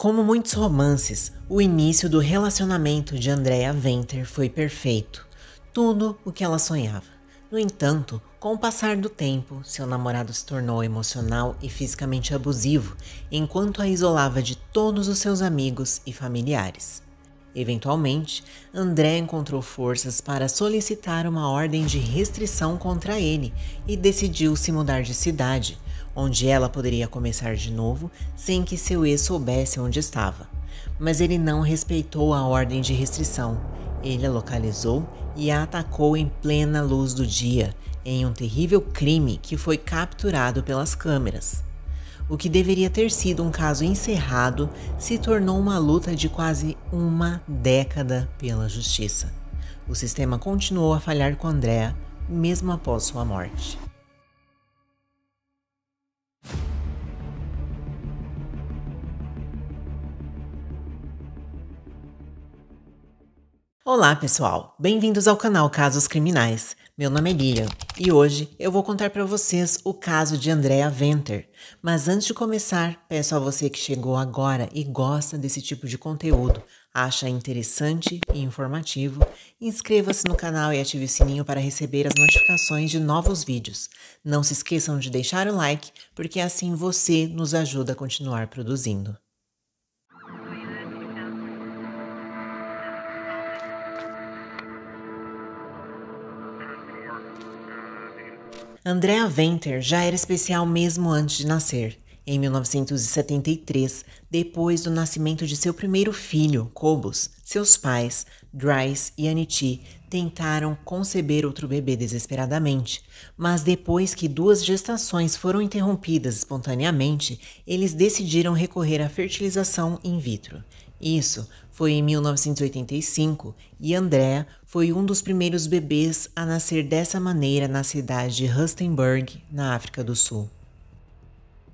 Como muitos romances, o início do relacionamento de Andrea Venter foi perfeito, tudo o que ela sonhava. No entanto, com o passar do tempo, seu namorado se tornou emocional e fisicamente abusivo, enquanto a isolava de todos os seus amigos e familiares. Eventualmente, André encontrou forças para solicitar uma ordem de restrição contra ele e decidiu se mudar de cidade, onde ela poderia começar de novo sem que seu ex soubesse onde estava. Mas ele não respeitou a ordem de restrição. Ele a localizou e a atacou em plena luz do dia, em um terrível crime que foi capturado pelas câmeras. O que deveria ter sido um caso encerrado se tornou uma luta de quase uma década pela justiça. O sistema continuou a falhar com Andrea, mesmo após sua morte. Olá, pessoal! Bem-vindos ao canal Casos Criminais. Meu nome é Lilian e hoje eu vou contar para vocês o caso de Andrea Venter. Mas antes de começar, peço a você que chegou agora e gosta desse tipo de conteúdo, acha interessante e informativo, inscreva-se no canal e ative o sininho para receber as notificações de novos vídeos. Não se esqueçam de deixar o like, porque assim você nos ajuda a continuar produzindo. Andrea Venter já era especial mesmo antes de nascer. Em 1973, depois do nascimento de seu primeiro filho, Cobos, seus pais, Dries e Aniti, tentaram conceber outro bebê desesperadamente, mas depois que duas gestações foram interrompidas espontaneamente, eles decidiram recorrer à fertilização in vitro. Isso foi em 1985 e Andrea foi um dos primeiros bebês a nascer dessa maneira na cidade de Rustenburg, na África do Sul.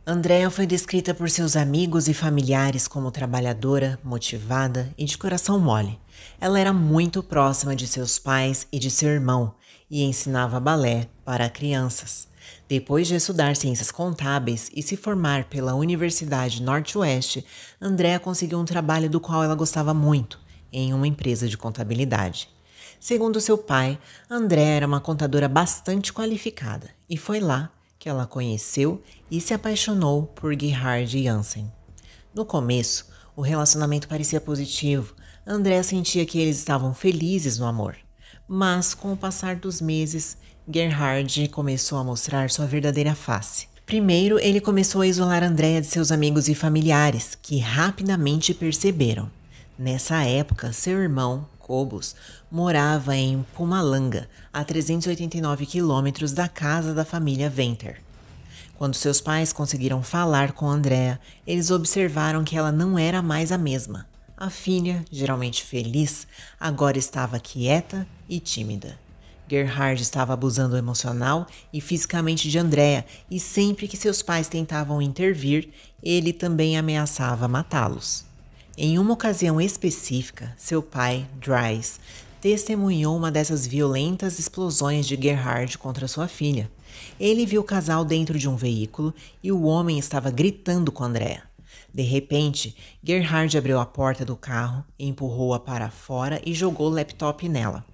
Andréa foi descrita por seus amigos e familiares como trabalhadora, motivada e de coração mole. Ela era muito próxima de seus pais e de seu irmão e ensinava balé para crianças. Depois de estudar ciências contábeis e se formar pela Universidade Norte-Oeste, Andréa conseguiu um trabalho do qual ela gostava muito, em uma empresa de contabilidade. Segundo seu pai, André era uma contadora bastante qualificada e foi lá que ela conheceu e se apaixonou por Gerhard Jansen. No começo, o relacionamento parecia positivo. André sentia que eles estavam felizes no amor. Mas com o passar dos meses, Gerhard começou a mostrar sua verdadeira face. Primeiro, ele começou a isolar Andréa de seus amigos e familiares, que rapidamente perceberam. Nessa época, seu irmão, Cobos morava em Pumalanga, a 389 quilômetros da casa da família Venter. Quando seus pais conseguiram falar com Andrea, eles observaram que ela não era mais a mesma. A filha, geralmente feliz, agora estava quieta e tímida. Gerhard estava abusando emocional e fisicamente de Andrea, e sempre que seus pais tentavam intervir, ele também ameaçava matá-los. Em uma ocasião específica, seu pai, Dries, testemunhou uma dessas violentas explosões de Gerhard contra sua filha. Ele viu o casal dentro de um veículo e o homem estava gritando com Andrea. De repente, Gerhard abriu a porta do carro, empurrou-a para fora e jogou o laptop nela.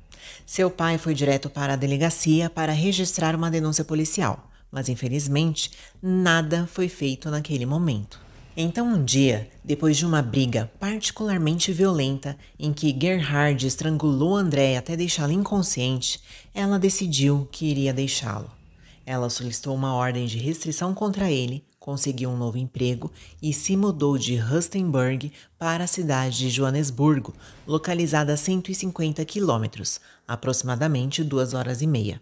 Seu pai foi direto para a delegacia para registrar uma denúncia policial, mas infelizmente nada foi feito naquele momento. Então, um dia, depois de uma briga particularmente violenta em que Gerhard estrangulou André até deixá-lo inconsciente, ela decidiu que iria deixá-lo. Ela solicitou uma ordem de restrição contra ele, conseguiu um novo emprego e se mudou de Rustenburg para a cidade de Joanesburgo, localizada a 150 quilômetros, aproximadamente duas horas e meia.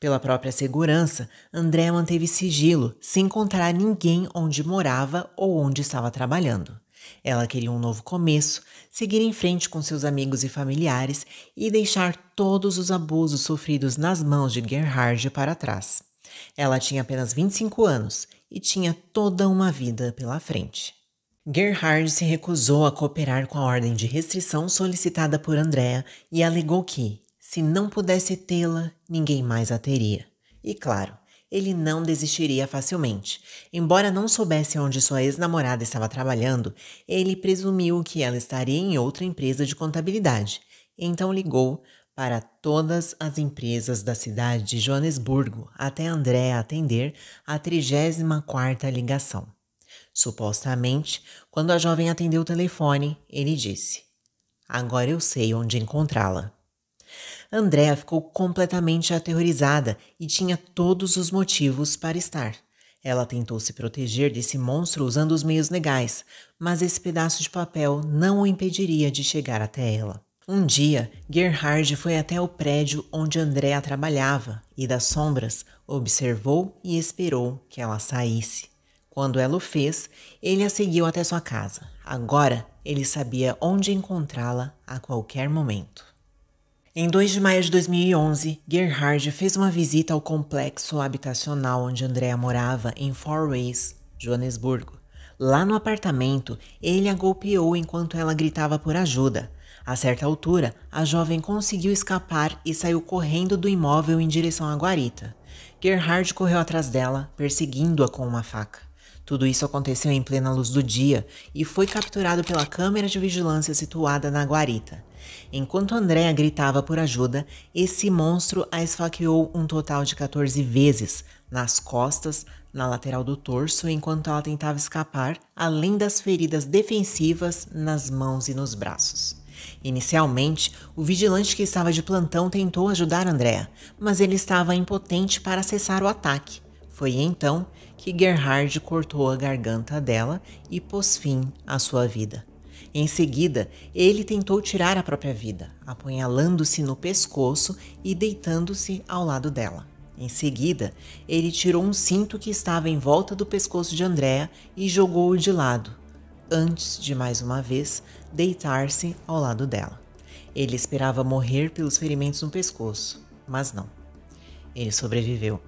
Pela própria segurança, André manteve sigilo, sem encontrar ninguém onde morava ou onde estava trabalhando. Ela queria um novo começo, seguir em frente com seus amigos e familiares e deixar todos os abusos sofridos nas mãos de Gerhard para trás. Ela tinha apenas 25 anos e tinha toda uma vida pela frente. Gerhard se recusou a cooperar com a ordem de restrição solicitada por Andrea e alegou que, se não pudesse tê-la, ninguém mais a teria. E claro, ele não desistiria facilmente. Embora não soubesse onde sua ex-namorada estava trabalhando, ele presumiu que ela estaria em outra empresa de contabilidade. Então ligou para todas as empresas da cidade de Joanesburgo até André atender a 34ª ligação. Supostamente, quando a jovem atendeu o telefone, ele disse: "Agora eu sei onde encontrá-la." Andréa ficou completamente aterrorizada e tinha todos os motivos para estar. Ela tentou se proteger desse monstro usando os meios legais, mas esse pedaço de papel não o impediria de chegar até ela. Um dia, Gerhard foi até o prédio onde Andréa trabalhava e, das sombras, observou e esperou que ela saísse. Quando ela o fez, ele a seguiu até sua casa. Agora ele sabia onde encontrá-la a qualquer momento. Em 2 de maio de 2011, Gerhard fez uma visita ao complexo habitacional onde Andrea morava em Four Ways, Joanesburgo. Lá no apartamento, ele a golpeou enquanto ela gritava por ajuda. A certa altura, a jovem conseguiu escapar e saiu correndo do imóvel em direção à guarita. Gerhard correu atrás dela, perseguindo-a com uma faca. Tudo isso aconteceu em plena luz do dia e foi capturado pela câmera de vigilância situada na guarita. Enquanto Andréa gritava por ajuda, esse monstro a esfaqueou um total de 14 vezes, nas costas, na lateral do torso, enquanto ela tentava escapar, além das feridas defensivas nas mãos e nos braços. Inicialmente, o vigilante que estava de plantão tentou ajudar Andréa, mas ele estava impotente para cessar o ataque. Foi então que Gerhard cortou a garganta dela e pôs fim à sua vida. Em seguida, ele tentou tirar a própria vida, apunhalando-se no pescoço e deitando-se ao lado dela. Em seguida, ele tirou um cinto que estava em volta do pescoço de Andréa e jogou-o de lado, antes de mais uma vez deitar-se ao lado dela. Ele esperava morrer pelos ferimentos no pescoço, mas não. Ele sobreviveu.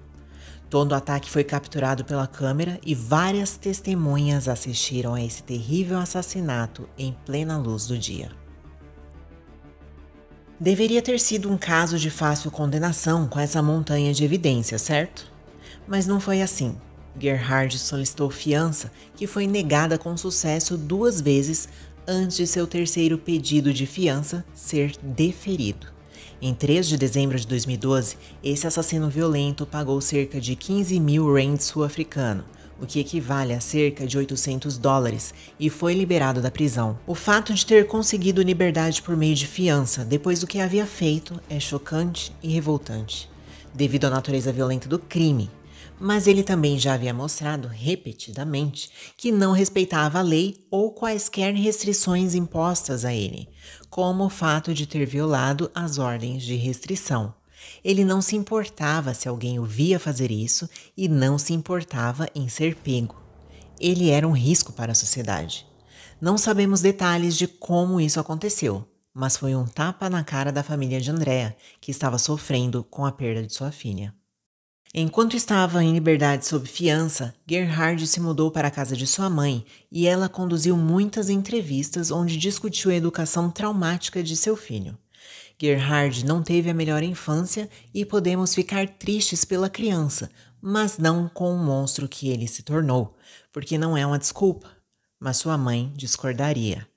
Todo o ataque foi capturado pela câmera e várias testemunhas assistiram a esse terrível assassinato em plena luz do dia. Deveria ter sido um caso de fácil condenação com essa montanha de evidência, certo? Mas não foi assim. Gerhard solicitou fiança, que foi negada com sucesso duas vezes antes de seu terceiro pedido de fiança ser deferido. Em 3 de dezembro de 2012, esse assassino violento pagou cerca de 15 mil rand sul-africano, o que equivale a cerca de 800 dólares, e foi liberado da prisão. O fato de ter conseguido liberdade por meio de fiança depois do que havia feito é chocante e revoltante, devido à natureza violenta do crime. Mas ele também já havia mostrado repetidamente que não respeitava a lei ou quaisquer restrições impostas a ele, como o fato de ter violado as ordens de restrição. Ele não se importava se alguém o via fazer isso e não se importava em ser pego. Ele era um risco para a sociedade. Não sabemos detalhes de como isso aconteceu, mas foi um tapa na cara da família de Andrea, que estava sofrendo com a perda de sua filha. Enquanto estava em liberdade sob fiança, Gerhard se mudou para a casa de sua mãe e ela conduziu muitas entrevistas onde discutiu a educação traumática de seu filho. Gerhard não teve a melhor infância e podemos ficar tristes pela criança, mas não com o monstro que ele se tornou, porque não é uma desculpa. Mas sua mãe discordaria.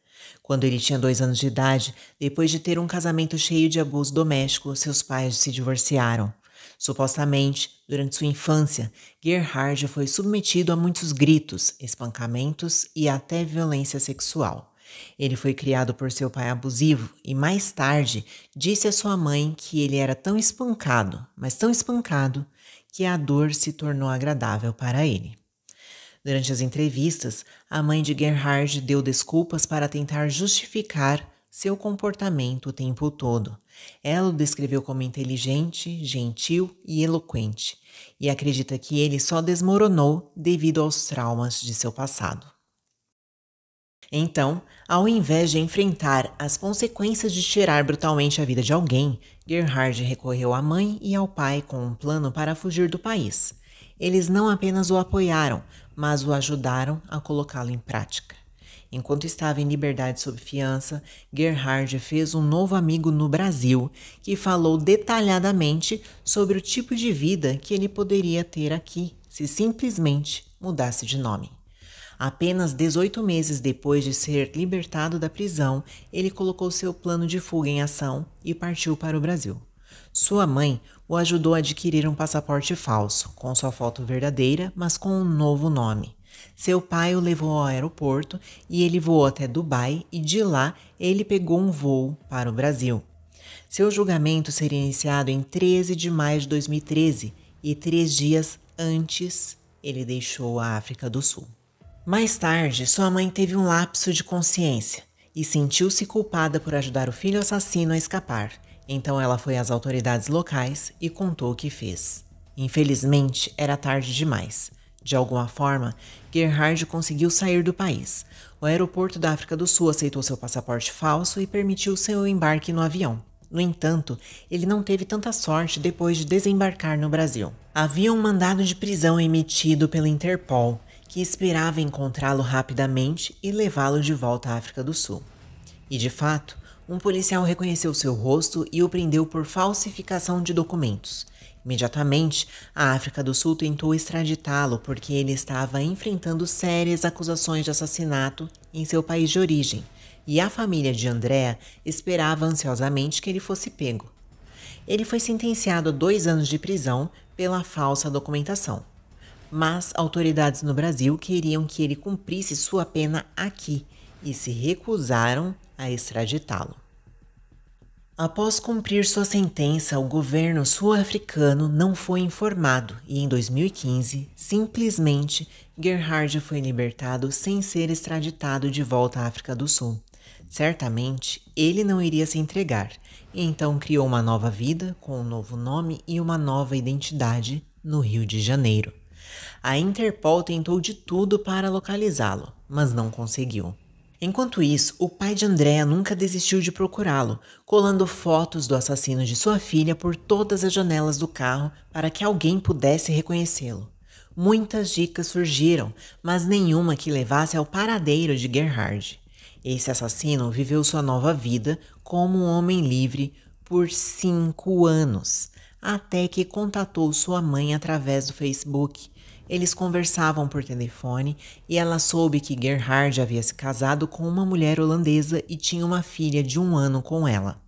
Quando ele tinha dois anos de idade, depois de ter um casamento cheio de abuso doméstico, seus pais se divorciaram. Supostamente, durante sua infância, Gerhard foi submetido a muitos gritos, espancamentos e até violência sexual. Ele foi criado por seu pai abusivo e mais tarde disse à sua mãe que ele era tão espancado, mas tão espancado, que a dor se tornou agradável para ele. Durante as entrevistas, a mãe de Gerhard deu desculpas para tentar justificar seu comportamento o tempo todo. Ela o descreveu como inteligente, gentil e eloquente, e acredita que ele só desmoronou devido aos traumas de seu passado. Então, ao invés de enfrentar as consequências de tirar brutalmente a vida de alguém, Gerhard recorreu à mãe e ao pai com um plano para fugir do país. Eles não apenas o apoiaram, mas o ajudaram a colocá-lo em prática. Enquanto estava em liberdade sob fiança, Gerhard fez um novo amigo no Brasil que falou detalhadamente sobre o tipo de vida que ele poderia ter aqui se simplesmente mudasse de nome. Apenas 18 meses depois de ser libertado da prisão, ele colocou seu plano de fuga em ação e partiu para o Brasil. Sua mãe o ajudou a adquirir um passaporte falso, com sua foto verdadeira, mas com um novo nome. Seu pai o levou ao aeroporto e ele voou até Dubai e de lá ele pegou um voo para o Brasil. Seu julgamento seria iniciado em 13 de maio de 2013 e três dias antes ele deixou a África do Sul. Mais tarde, sua mãe teve um lapso de consciência e sentiu-se culpada por ajudar o filho assassino a escapar. Então ela foi às autoridades locais e contou o que fez. Infelizmente, era tarde demais. De alguma forma, Gerhard conseguiu sair do país. O aeroporto da África do Sul aceitou seu passaporte falso e permitiu seu embarque no avião. No entanto, ele não teve tanta sorte depois de desembarcar no Brasil. Havia um mandado de prisão emitido pela Interpol, que esperava encontrá-lo rapidamente e levá-lo de volta à África do Sul. E de fato, um policial reconheceu seu rosto e o prendeu por falsificação de documentos. Imediatamente, a África do Sul tentou extraditá-lo porque ele estava enfrentando sérias acusações de assassinato em seu país de origem, e a família de Andréa esperava ansiosamente que ele fosse pego. Ele foi sentenciado a dois anos de prisão pela falsa documentação. Mas autoridades no Brasil queriam que ele cumprisse sua pena aqui e se recusaram a extraditá-lo. Após cumprir sua sentença, o governo sul-africano não foi informado e, em 2015, simplesmente Gerhard foi libertado sem ser extraditado de volta à África do Sul. Certamente ele não iria se entregar, e então criou uma nova vida com um novo nome e uma nova identidade no Rio de Janeiro. A Interpol tentou de tudo para localizá-lo, mas não conseguiu. Enquanto isso, o pai de Andréa nunca desistiu de procurá-lo, colando fotos do assassino de sua filha por todas as janelas do carro para que alguém pudesse reconhecê-lo. Muitas dicas surgiram, mas nenhuma que levasse ao paradeiro de Gerhard. Esse assassino viveu sua nova vida como um homem livre por cinco anos, até que contatou sua mãe através do Facebook. Eles conversavam por telefone e ela soube que Gerhard havia se casado com uma mulher holandesa e tinha uma filha de um ano com ela.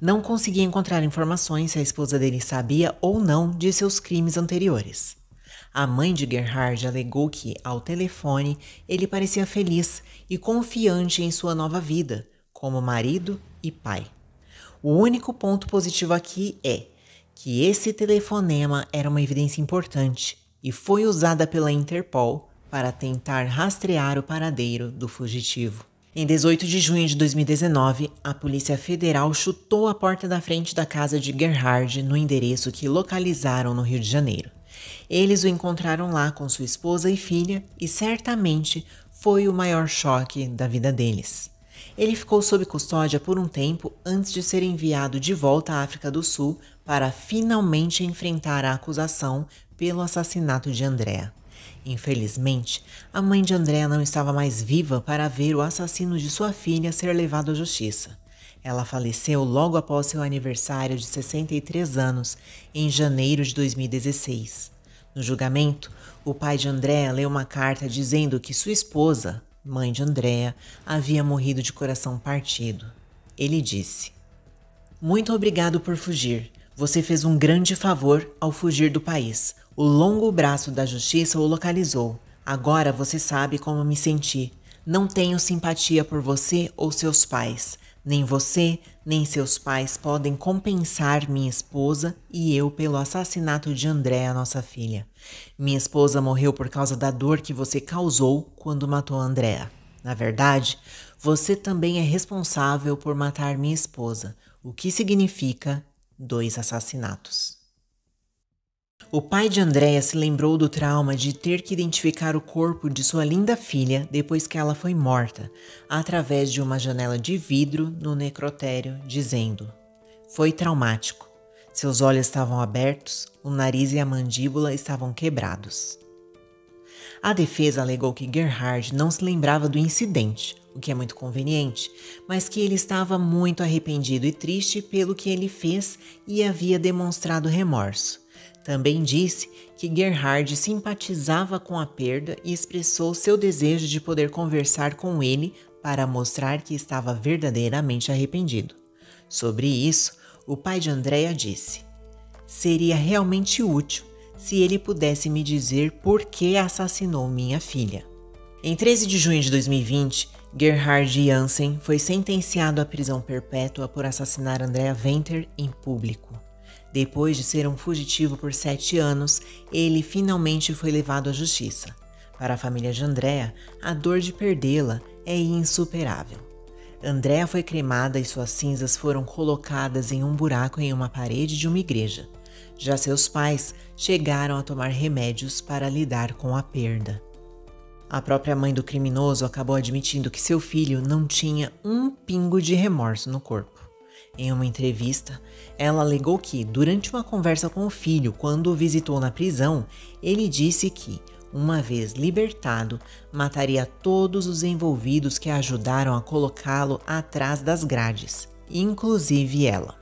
Não conseguia encontrar informações se a esposa dele sabia ou não de seus crimes anteriores. A mãe de Gerhard alegou que, ao telefone, ele parecia feliz e confiante em sua nova vida, como marido e pai. O único ponto positivo aqui é que esse telefonema era uma evidência importante e foi usada pela Interpol para tentar rastrear o paradeiro do fugitivo. Em 18 de junho de 2019, a Polícia Federal chutou a porta da frente da casa de Gerhard no endereço que localizaram no Rio de Janeiro. Eles o encontraram lá com sua esposa e filha e certamente foi o maior choque da vida deles. Ele ficou sob custódia por um tempo antes de ser enviado de volta à África do Sul para finalmente enfrentar a acusação pelo assassinato de Andréa. Infelizmente, a mãe de Andréa não estava mais viva para ver o assassino de sua filha ser levado à justiça. Ela faleceu logo após seu aniversário de 63 anos, em janeiro de 2016. No julgamento, o pai de Andréa leu uma carta dizendo que sua esposa, mãe de Andrea havia morrido de coração partido. Ele disse: Muito obrigado por fugir. Você fez um grande favor ao fugir do país. O longo braço da justiça o localizou. Agora você sabe como me senti. Não tenho simpatia por você ou seus pais. Nem você, nem seus pais podem compensar minha esposa e eu pelo assassinato de Andréa, nossa filha. Minha esposa morreu por causa da dor que você causou quando matou Andréa. Na verdade, você também é responsável por matar minha esposa, o que significa dois assassinatos. O pai de Andréa se lembrou do trauma de ter que identificar o corpo de sua linda filha depois que ela foi morta, através de uma janela de vidro no necrotério, dizendo: Foi traumático. Seus olhos estavam abertos, o nariz e a mandíbula estavam quebrados. A defesa alegou que Gerhard não se lembrava do incidente, o que é muito conveniente, mas que ele estava muito arrependido e triste pelo que ele fez e havia demonstrado remorso. Também disse que Gerhard simpatizava com a perda e expressou seu desejo de poder conversar com ele para mostrar que estava verdadeiramente arrependido. Sobre isso, o pai de Andrea disse: Seria realmente útil se ele pudesse me dizer por que assassinou minha filha. Em 13 de junho de 2020, Gerhard Jansen foi sentenciado à prisão perpétua por assassinar Andrea Venter em público. Depois de ser um fugitivo por sete anos, ele finalmente foi levado à justiça. Para a família de Andréa, a dor de perdê-la é insuperável. Andréa foi cremada e suas cinzas foram colocadas em um buraco em uma parede de uma igreja. Já seus pais chegaram a tomar remédios para lidar com a perda. A própria mãe do criminoso acabou admitindo que seu filho não tinha um pingo de remorso no corpo. Em uma entrevista, ela alegou que, durante uma conversa com o filho quando o visitou na prisão, ele disse que, uma vez libertado, mataria todos os envolvidos que ajudaram a colocá-lo atrás das grades, inclusive ela.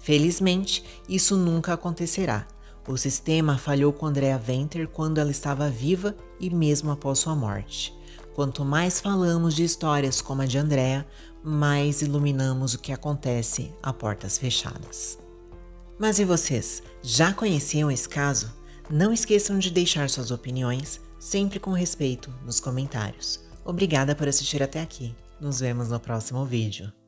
Felizmente, isso nunca acontecerá. O sistema falhou com Andrea Venter quando ela estava viva e mesmo após sua morte. Quanto mais falamos de histórias como a de Andrea, mais iluminamos o que acontece a portas fechadas. Mas e vocês? Já conheciam esse caso? Não esqueçam de deixar suas opiniões, sempre com respeito, nos comentários. Obrigada por assistir até aqui. Nos vemos no próximo vídeo.